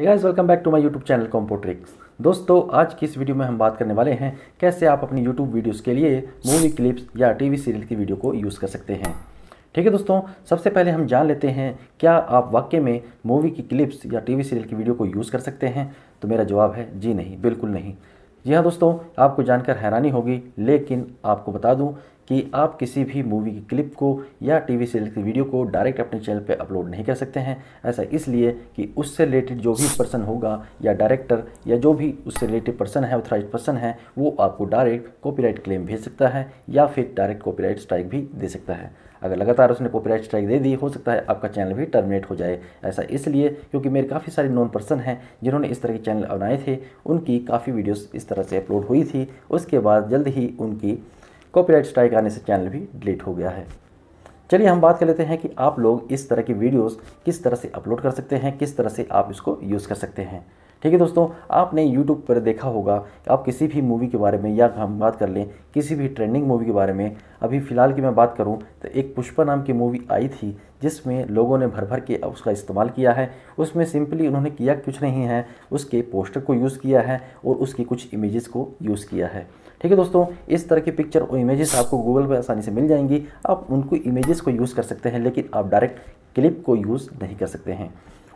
hey guys welcome back to my YouTube channel Compo Tricks दोस्तों आज की इस वीडियो में हम बात करने वाले हैं कैसे आप अपनी यूट्यूब वीडियोस के लिए मूवी क्लिप्स या टीवी सीरियल की वीडियो को यूज़ कर सकते हैं ठीक है दोस्तों सबसे पहले हम जान लेते हैं क्या आप वाक्य में मूवी की क्लिप्स या टी सीरियल की वीडियो को यूज़ कर सकते हैं तो मेरा जवाब है जी नहीं बिल्कुल नहीं जी हाँ दोस्तों आपको जानकर हैरानी होगी लेकिन आपको बता दूं कि आप किसी भी मूवी की क्लिप को या टीवी सीरियल की वीडियो को डायरेक्ट अपने चैनल पे अपलोड नहीं कर सकते हैं ऐसा इसलिए कि उससे रिलेटेड जो भी पर्सन होगा या डायरेक्टर या जो भी उससे रिलेटेड पर्सन है ऑथराइज पर्सन है वो आपको डायरेक्ट कॉपीराइट क्लेम भेज सकता है या फिर डायरेक्ट कॉपीराइट स्ट्राइक भी दे सकता है अगर लगातार उसने कॉपीराइट स्ट्राइक दे दी हो सकता है आपका चैनल भी टर्मिनेट हो जाए ऐसा इसलिए क्योंकि मेरे काफ़ी सारे नॉन पर्सन हैं जिन्होंने इस तरह के चैनल बनाए थे उनकी काफ़ी वीडियोस इस तरह से अपलोड हुई थी उसके बाद जल्द ही उनकी कॉपीराइट स्ट्राइक आने से चैनल भी डिलीट हो गया है चलिए हम बात कर लेते हैं कि आप लोग इस तरह की वीडियोज़ किस तरह से अपलोड कर सकते हैं किस तरह से आप इसको यूज़ कर सकते हैं ठीक है दोस्तों आपने यूट्यूब पर देखा होगा आप किसी भी मूवी के बारे में या हम बात कर लें किसी भी ट्रेंडिंग मूवी के बारे में अभी फ़िलहाल की मैं बात करूं तो एक पुष्पा नाम की मूवी आई थी जिसमें लोगों ने भर भर के उसका इस्तेमाल किया है उसमें सिंपली उन्होंने किया कुछ नहीं है उसके पोस्टर को यूज़ किया है और उसकी कुछ इमेजेस को यूज़ किया है ठीक है दोस्तों इस तरह की पिक्चर और इमेजेस आपको गूगल पर आसानी से मिल जाएंगी आप उनको इमेजेस को यूज़ कर सकते हैं लेकिन आप डायरेक्ट क्लिप को यूज़ नहीं कर सकते हैं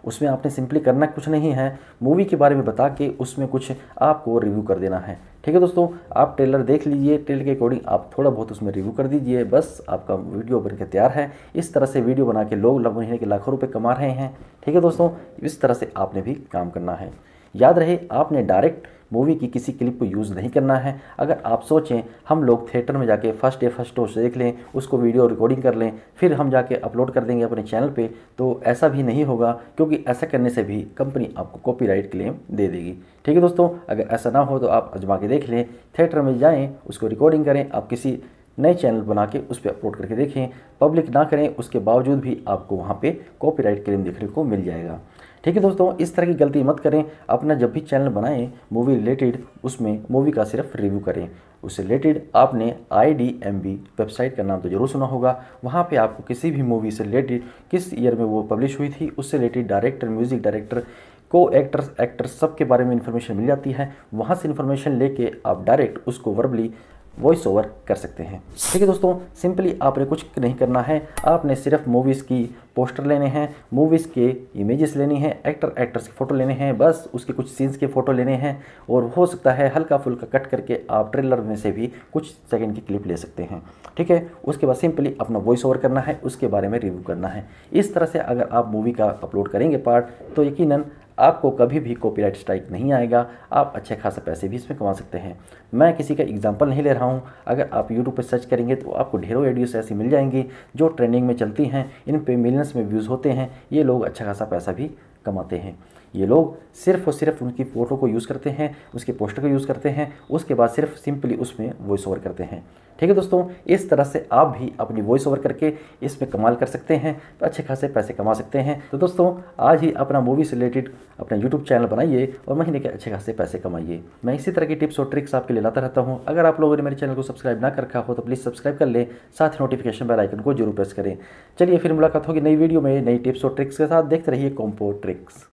उसमें आपने सिंपली करना कुछ नहीं है मूवी के बारे में बता के उसमें कुछ आपको रिव्यू कर देना है ठीक है दोस्तों आप ट्रेलर देख लीजिए ट्रेलर के अकॉर्डिंग आप थोड़ा बहुत उसमें रिव्यू कर दीजिए बस आपका वीडियो बनकर तैयार है इस तरह से वीडियो बना के लोग महीने के लाखों रुपये कमा रहे हैं ठीक है दोस्तों इस तरह से आपने भी काम करना है याद रहे आपने डायरेक्ट मूवी की किसी क्लिप को यूज़ नहीं करना है अगर आप सोचें हम लोग थिएटर में जाके फर्स्ट डे फर्स्ट शो देख लें उसको वीडियो रिकॉर्डिंग कर लें फिर हम जाके अपलोड कर देंगे अपने चैनल पर तो ऐसा भी नहीं होगा क्योंकि ऐसा करने से भी कंपनी आपको कॉपीराइट क्लेम दे देगी ठीक है दोस्तों अगर ऐसा ना हो तो आप आजमा के देख लें थिएटर में जाएँ उसको रिकॉर्डिंग करें आप किसी नए चैनल बना के उस पर अपलोड करके देखें पब्लिक ना करें उसके बावजूद भी आपको वहाँ पे कॉपीराइट क्लेम देखने को मिल जाएगा ठीक है दोस्तों इस तरह की गलती मत करें अपना जब भी चैनल बनाएं मूवी रिलेटेड उसमें मूवी का सिर्फ रिव्यू करें उससे रिलेटेड आपने आई वेबसाइट का नाम तो जरूर सुना होगा वहाँ पे आपको किसी भी मूवी से रिलेटेड किस ईयर में वो पब्लिश हुई थी उससे रिलेटेड डायरेक्टर म्यूज़िक डायरेक्टर को एक्टर्स एक्टर्स सब के बारे में इन्फॉर्मेशन मिल जाती है वहाँ से इन्फॉर्मेशन लेके आप डायरेक्ट उसको वर्बली वॉइस ओवर कर सकते हैं ठीक है दोस्तों सिंपली आपने कुछ नहीं करना है आपने सिर्फ मूवीज़ की पोस्टर लेने हैं मूवीज़ के इमेजेस लेनी है एक्टर एक्टर्स की फ़ोटो लेने हैं बस उसके कुछ सीन्स के फ़ोटो लेने हैं और हो सकता है हल्का फुल्का कट करके आप ट्रेलर में से भी कुछ सेकंड की क्लिप ले सकते हैं ठीक है उसके बाद सिंपली अपना वॉइस ओवर करना है उसके बारे में रिव्यू करना है इस तरह से अगर आप मूवी का अपलोड करेंगे पार्ट तो यकीन आपको कभी भी कॉपीराइट स्ट्राइक नहीं आएगा आप अच्छे खासा पैसे भी इसमें कमा सकते हैं मैं किसी का एग्जाम्पल नहीं ले रहा हूँ अगर आप यूट्यूब पर सर्च करेंगे तो आपको ढेरों वीडियोस ऐसी मिल जाएंगी जो ट्रेंडिंग में चलती हैं इन पे मिलियंस में व्यूज़ होते हैं ये लोग अच्छा खासा पैसा भी कमाते हैं ये लोग सिर्फ और सिर्फ उनकी फ़ोटो को यूज़ करते हैं उसके पोस्टर को यूज़ करते हैं उसके बाद सिर्फ सिंपली उसमें वॉइस ओवर करते हैं ठीक है दोस्तों इस तरह से आप भी अपनी वॉइस ओवर करके इसमें कमाल कर सकते हैं तो अच्छे खासे पैसे कमा सकते हैं तो दोस्तों आज ही अपना मूवी से रिलेटेड अपना यूट्यूब चैनल बनाइए और महीने के अच्छे खासे पैसे कमाइए मैं इसी तरह की टिप्स और ट्रिक्स आपके लिए लाता रहता हूँ अगर आप लोगों ने मेरे चैनल को सब्सक्राइब ना कर रखा हो तो प्लीज़ सब्सक्राइब कर लें साथ ही नोटिफिकेशन बेल आइकन को जरूर प्रेस करें चलिए फिर मुलाकात होगी नई वीडियो में नई टिप्स और ट्रिक्स के साथ देखते रहिए कॉम्पो ट्रिक्स